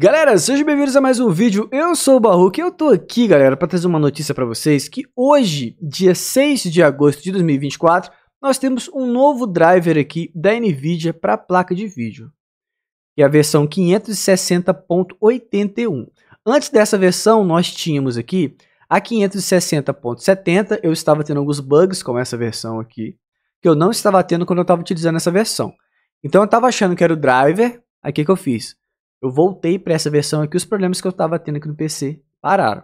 Galera, sejam bem-vindos a mais um vídeo. Eu sou o Barruco e eu tô aqui, galera, para trazer uma notícia para vocês que hoje, dia 6 de agosto de 2024, nós temos um novo driver aqui da Nvidia para placa de vídeo, que é a versão 560.81. Antes dessa versão, nós tínhamos aqui a 560.70, eu estava tendo alguns bugs com essa versão aqui, que eu não estava tendo quando eu estava utilizando essa versão. Então eu estava achando que era o driver, aqui que eu fiz eu voltei para essa versão aqui, os problemas que eu estava tendo aqui no PC pararam.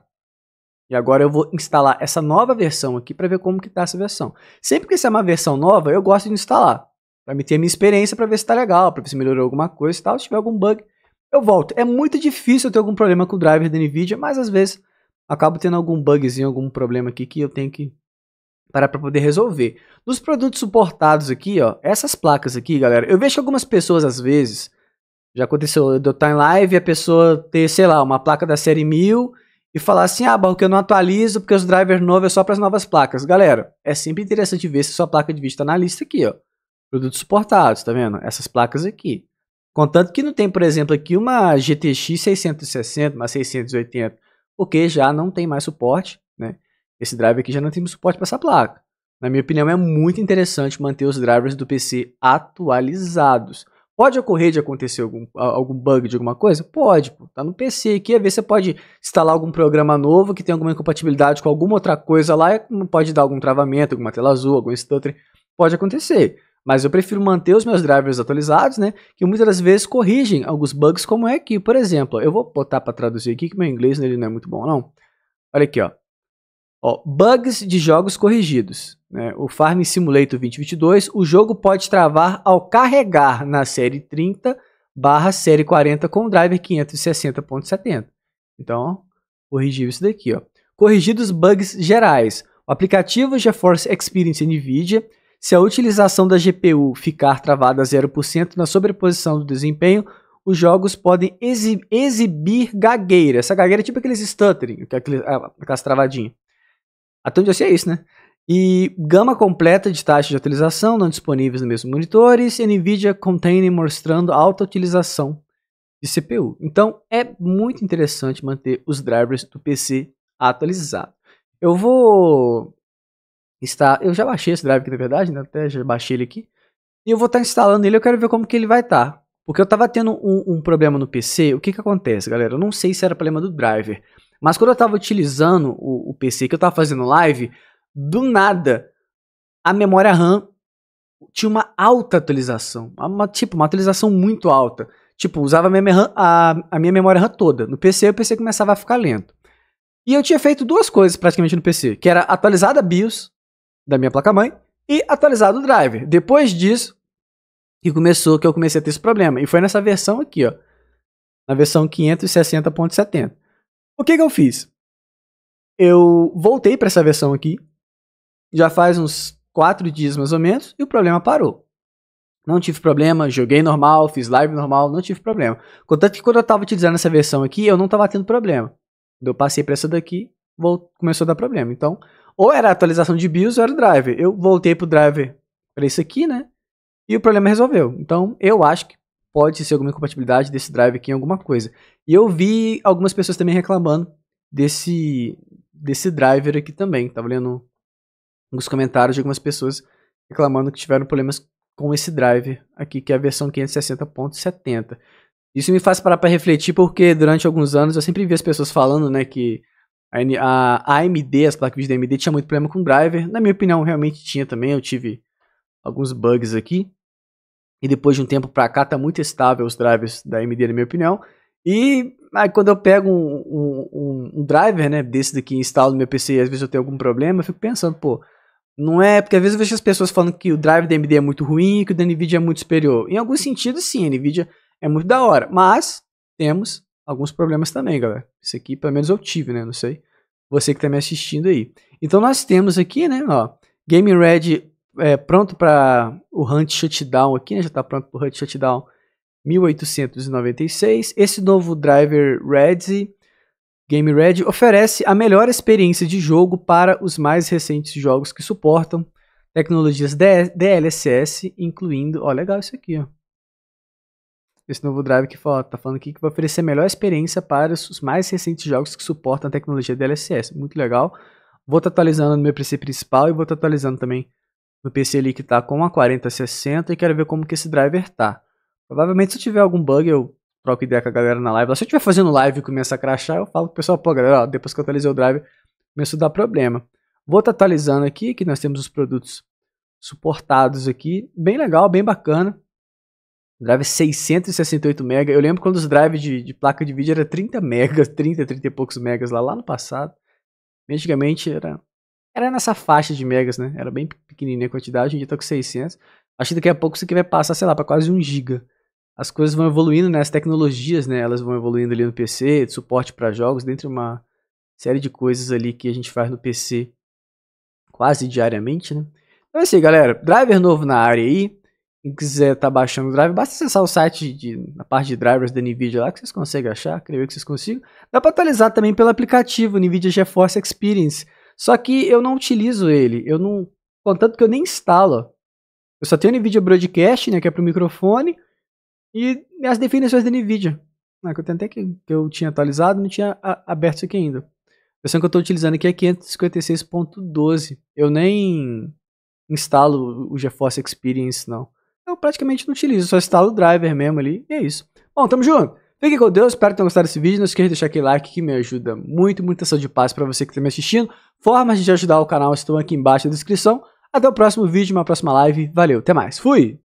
E agora eu vou instalar essa nova versão aqui para ver como que está essa versão. Sempre que isso é uma versão nova, eu gosto de instalar. Para me ter a minha experiência, para ver se está legal, para ver se melhorou alguma coisa e tal. Se tiver algum bug, eu volto. É muito difícil eu ter algum problema com o driver da NVIDIA, mas às vezes acabo tendo algum bugzinho, algum problema aqui que eu tenho que parar para poder resolver. Nos produtos suportados aqui, ó, essas placas aqui, galera, eu vejo algumas pessoas às vezes já aconteceu de eu estar em live e a pessoa ter, sei lá, uma placa da série 1000 e falar assim: ah, Barro, que eu não atualizo porque os drivers novos é só para as novas placas. Galera, é sempre interessante ver se sua placa de vídeo está na lista aqui, ó. Produtos suportados, tá vendo? Essas placas aqui. Contanto que não tem, por exemplo, aqui uma GTX 660, uma 680, porque já não tem mais suporte, né? Esse driver aqui já não tem suporte para essa placa. Na minha opinião, é muito interessante manter os drivers do PC atualizados. Pode ocorrer de acontecer algum, algum bug de alguma coisa? Pode, pô. Tá no PC aqui, às vezes você pode instalar algum programa novo que tem alguma incompatibilidade com alguma outra coisa lá, pode dar algum travamento, alguma tela azul, algum stutter. Pode acontecer. Mas eu prefiro manter os meus drivers atualizados, né? Que muitas das vezes corrigem alguns bugs, como é aqui. Por exemplo, eu vou botar para traduzir aqui, que meu inglês nele né, não é muito bom, não. Olha aqui, ó. ó. Bugs de jogos corrigidos né, o Farm Simulator 2022, o jogo pode travar ao carregar na série 30 barra série 40 com driver 560.70. Então, corrigiu isso daqui. Ó. Corrigidos bugs gerais. O aplicativo GeForce Experience NVIDIA, se a utilização da GPU ficar travada a 0% na sobreposição do desempenho, os jogos podem exibir gagueira. Essa gagueira é tipo aqueles stuttering, é aquelas travadinhas. Até onde eu sei é isso, né? E gama completa de taxas de atualização não disponíveis nos mesmos monitores, e NVIDIA Container mostrando alta utilização de CPU. Então é muito interessante manter os drivers do PC atualizados. Eu vou estar, eu já baixei esse driver aqui na verdade, né? até já baixei ele aqui, e eu vou estar instalando ele. Eu quero ver como que ele vai estar. Porque eu estava tendo um, um, problema no PC, o que que acontece, galera? Eu não sei se era problema do driver, mas quando eu estava utilizando o, o PC, que eu estava fazendo live, do nada, a memória RAM tinha uma alta atualização. Uma, tipo, uma atualização muito alta. Tipo, usava a minha, RAM, a, a minha memória RAM toda. No PC, o PC começava a ficar lento. E eu tinha feito duas coisas praticamente no PC, que era atualizar a BIOS da minha placa-mãe e atualizar o driver. Depois disso, que começou, que eu comecei a ter esse problema. E foi nessa versão aqui, ó. Na versão 560.70. O que que eu fiz? Eu voltei para essa versão aqui, já faz uns quatro dias mais ou menos, e o problema parou. Não tive problema, joguei normal, fiz live normal, não tive problema. Contanto que quando eu estava utilizando essa versão aqui, eu não estava tendo problema. Quando eu passei para essa daqui, começou a dar problema. Então, ou era a atualização de BIOS ou era o driver. Eu voltei pro driver para isso aqui, né? E o problema resolveu. Então, eu acho que pode ser alguma incompatibilidade desse driver aqui em alguma coisa. E eu vi algumas pessoas também reclamando desse, desse driver aqui também. Tava lendo alguns comentários de algumas pessoas reclamando que tiveram problemas com esse drive aqui, que é a versão 560.70. Isso me faz parar para refletir, porque durante alguns anos eu sempre vi as pessoas falando, né, que a AMD, as placas de vídeo AMD, tinha muito problema com o driver. Na minha opinião, realmente tinha também. Eu tive alguns bugs aqui. E depois de um tempo para cá, tá muito estável os drivers da AMD, na minha opinião. E aí, quando eu pego um, um, um driver, né, desse daqui e instalo no meu PC e às vezes eu tenho algum problema, eu fico pensando, pô, não é, porque às vezes eu vejo as pessoas falando que o drive da AMD é muito ruim e que o da NVIDIA é muito superior. Em alguns sentidos, sim, a NVIDIA é muito da hora, mas temos alguns problemas também, galera. Isso aqui, pelo menos eu tive, né? Não sei. Você que tá me assistindo aí. Então nós temos aqui, né, ó, Game Red é, pronto para o Hunt Shutdown aqui, né? Já tá pronto para o Hunt Shutdown 1896. Esse novo driver Red Game Red oferece a melhor experiência de jogo para os mais recentes jogos que suportam tecnologias DLSS, incluindo. Ó, legal isso aqui, ó. Esse novo drive que fala, tá falando aqui que vai oferecer a melhor experiência para os mais recentes jogos que suportam a tecnologia DLSS. Muito legal. Vou estar tá atualizando no meu PC principal e vou estar tá atualizando também no PC ali que tá com a 4060 e quero ver como que esse driver tá. Provavelmente se tiver algum bug eu troco ideia com a galera na live. Se eu estiver fazendo live e começa a crachar, eu falo pro pessoal, pô, galera, ó, depois que eu atualizei o drive, começou a dar problema. Vou estar tá atualizando aqui, que nós temos os produtos suportados aqui. Bem legal, bem bacana. Drive 668 MB. Eu lembro quando os drives de, de, placa de vídeo era 30 MB, 30, 30 e poucos megas lá, lá no passado. Antigamente era, era nessa faixa de megas, né? Era bem pequenininha a quantidade, hoje em dia com 600. Acho que daqui a pouco isso aqui vai passar, sei lá, para quase 1 GB as coisas vão evoluindo, né? As tecnologias, né? Elas vão evoluindo ali no PC, de suporte para jogos, dentre uma série de coisas ali que a gente faz no PC quase diariamente, né? Então é assim, galera, driver novo na área aí. Quem quiser estar tá baixando o driver, basta acessar o site de, na parte de drivers da NVIDIA lá que vocês conseguem achar, creio que vocês consigam. Dá para atualizar também pelo aplicativo NVIDIA GeForce Experience. Só que eu não utilizo ele, eu não, contanto que eu nem instalo. Eu só tenho o NVIDIA Broadcast, né, que é pro microfone, e as definições da NVIDIA, né, que eu tentei que, que eu tinha atualizado, não tinha a, aberto isso aqui ainda. A versão que eu estou utilizando aqui é 556.12. Eu nem instalo o GeForce Experience, não. Eu praticamente não utilizo, só instalo o driver mesmo ali e é isso. Bom, tamo junto. Fique com Deus, espero que tenham gostado desse vídeo. Não esqueça de deixar aquele like que me ajuda muito, muita saúde de paz para você que está me assistindo. Formas de ajudar o canal estão aqui embaixo na descrição. Até o próximo vídeo, uma próxima live. Valeu, até mais. Fui!